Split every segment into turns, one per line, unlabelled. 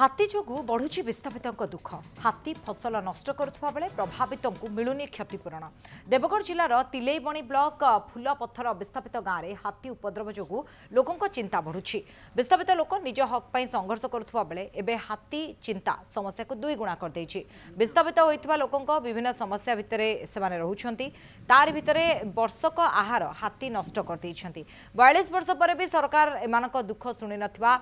ହାତୀ ଯୋଗୁଁ ବଢୁଛି ବିସ୍ଥାପିତଙ୍କ ଦୁଃଖ ହାତୀ ଫସଲ ନଷ୍ଟ କରୁଥିବା ବେଳେ ପ୍ରଭାବିତଙ୍କୁ ମିଳୁନି କ୍ଷତିପୂରଣ ଦେବଗଡ଼ ଜିଲ୍ଲାର ତିଲେଇବଣି ବ୍ଲକ ଫୁଲପଥର ବିସ୍ଥାପିତ ଗାଁରେ ହାତୀ ଉପଦ୍ରବ ଯୋଗୁଁ ଲୋକଙ୍କ ଚିନ୍ତା ବଢୁଛି ବିସ୍ଥାପିତ ଲୋକ ନିଜ ହକ୍ ପାଇଁ ସଂଘର୍ଷ କରୁଥିବା ବେଳେ ଏବେ ହାତୀ ଚିନ୍ତା ସମସ୍ୟାକୁ ଦୁଇଗୁଣା କରିଦେଇଛି ବିସ୍ଥାପିତ ହୋଇଥିବା ଲୋକଙ୍କ ବିଭିନ୍ନ ସମସ୍ୟା ଭିତରେ ସେମାନେ ରହୁଛନ୍ତି ତାର ଭିତରେ ବର୍ଷକ ଆହାର ହାତୀ ନଷ୍ଟ କରିଦେଇଛନ୍ତି ବୟାଳିଶ ବର୍ଷ ପରେ ବି ସରକାର ଏମାନଙ୍କ ଦୁଃଖ ଶୁଣିନଥିବା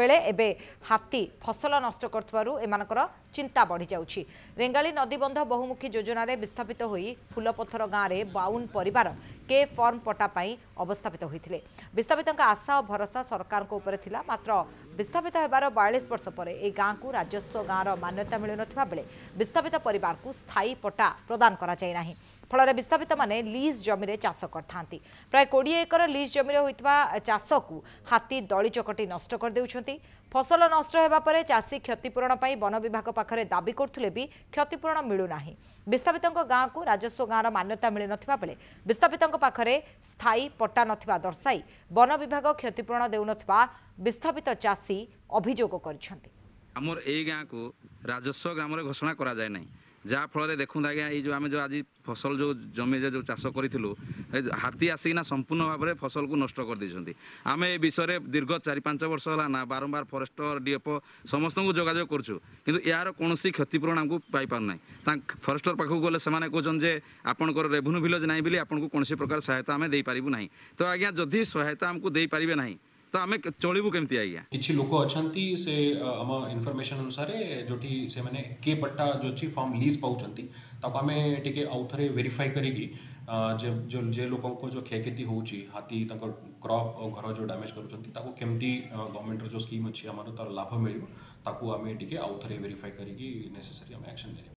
ବେଳେ ଏବେ ହାତୀ ଫସଲ ନଷ୍ଟ କରୁଥିବାରୁ ଏମାନଙ୍କର ଚିନ୍ତା ବଢ଼ିଯାଉଛି ରେଙ୍ଗାଳୀ ନଦୀବନ୍ଧ ବହୁମୁଖୀ ଯୋଜନାରେ ବିସ୍ଥାପିତ ହୋଇ ଫୁଲପଥର ଗାଁରେ ବାଉନ୍ ପରିବାର କେ ଫର୍ମ ପଟା ପାଇଁ ଅବସ୍ଥାପିତ ହୋଇଥିଲେ ବିସ୍ଥାପିତଙ୍କ ଆଶା ଓ ଭରସା ସରକାରଙ୍କ ଉପରେ ଥିଲା ମାତ୍ର ବିସ୍ଥାପିତ ହେବାର ବୟାଳିଶ ବର୍ଷ ପରେ ଏହି ଗାଁକୁ ରାଜସ୍ୱ ଗାଁର ମାନ୍ୟତା ମିଳୁନଥିବା ବେଳେ ବିସ୍ଥାପିତ ପରିବାରକୁ ସ୍ଥାୟୀ ପଟା ପ୍ରଦାନ କରାଯାଇ ନାହିଁ ଫଳରେ ବିସ୍ଥାପିତମାନେ ଲିଜ୍ ଜମିରେ ଚାଷ କରିଥାନ୍ତି ପ୍ରାୟ କୋଡ଼ିଏ ଏକର ଲିଜ୍ ଜମିରେ ହୋଇଥିବା ଚାଷକୁ ହାତୀ ଦଳି ଚକଟି ନଷ୍ଟ କରିଦେଉଛନ୍ତି ଫସଲ ନଷ୍ଟ ହେବା ପରେ ଚାଷୀ କ୍ଷତିପୂରଣ ପାଇଁ ବନ ବିଭାଗ ପାଖରେ ଦାବି କରୁଥିଲେ ବି କ୍ଷତିପୂରଣ ମିଳୁନାହିଁ ବିସ୍ଥାପିତଙ୍କ ଗାଁକୁ ରାଜସ୍ୱ ଗାଁର ମାନ୍ୟତା ମିଳିନଥିବା ବେଳେ ବିସ୍ଥାପିତଙ୍କ ପାଖରେ ସ୍ଥାୟୀ ପଟ୍ଟା ନଥିବା ଦର୍ଶାଇ ବନ ବିଭାଗ କ୍ଷତିପୂରଣ ଦେଉନଥିବା ବିସ୍ଥାପିତ ଚାଷୀ ଅଭିଯୋଗ କରିଛନ୍ତି
ଆମର ଏଇ ଗାଁକୁ ରାଜସ୍ୱ ଗ୍ରାମରେ ଘୋଷଣା କରାଯାଏ ନାହିଁ ଯାହାଫଳରେ ଦେଖନ୍ତୁ ଆଜ୍ଞା ଏଇ ଯେଉଁ ଆମେ ଯେଉଁ ଆଜି ଫସଲ ଯେଉଁ ଜମିରେ ଯେଉଁ ଚାଷ କରିଥିଲୁ ହାତୀ ଆସିକିନା ସମ୍ପୂର୍ଣ୍ଣ ଭାବରେ ଫସଲକୁ ନଷ୍ଟ କରିଦେଇଛନ୍ତି ଆମେ ଏ ବିଷୟରେ ଦୀର୍ଘ ଚାରି ପାଞ୍ଚ ବର୍ଷ ହେଲା ନା ବାରମ୍ବାର ଫରେଷ୍ଟର ଡିଏଫଓ ସମସ୍ତଙ୍କୁ ଯୋଗାଯୋଗ କରୁଛୁ କିନ୍ତୁ ଏହାର କୌଣସି କ୍ଷତିପୂରଣ ଆମକୁ ପାଇପାରୁନାହିଁ ତାଙ୍କ ଫରେଷ୍ଟର ପାଖକୁ ଗଲେ ସେମାନେ କହୁଛନ୍ତି ଯେ ଆପଣଙ୍କର ରେଭେନ୍ୟୁ ଭିଲେଜ୍ ନାହିଁ ବୋଲି ଆପଣଙ୍କୁ କୌଣସି ପ୍ରକାର ସହାୟତା ଆମେ ଦେଇପାରିବୁ ନାହିଁ ତ ଆଜ୍ଞା ଯଦି ସହାୟତା ଆମକୁ ଦେଇପାରିବେ ନାହିଁ तो आम चलू कमी आज्ञा
कि लोक अच्छा से आम इनफर्मेसन अनुसार जो के पट्टा जो अच्छी फर्म लिज पाँच आम टे थे वेरीफाई कर जो जे लोक जो क्षय क्षति हो हाथी क्रप घर जो डैमेज कर गवर्नमेंट रो स्कीम अच्छी तार लाभ मिले आम टे आउ थे वेरीफाई करेसेसरी एक्शन ले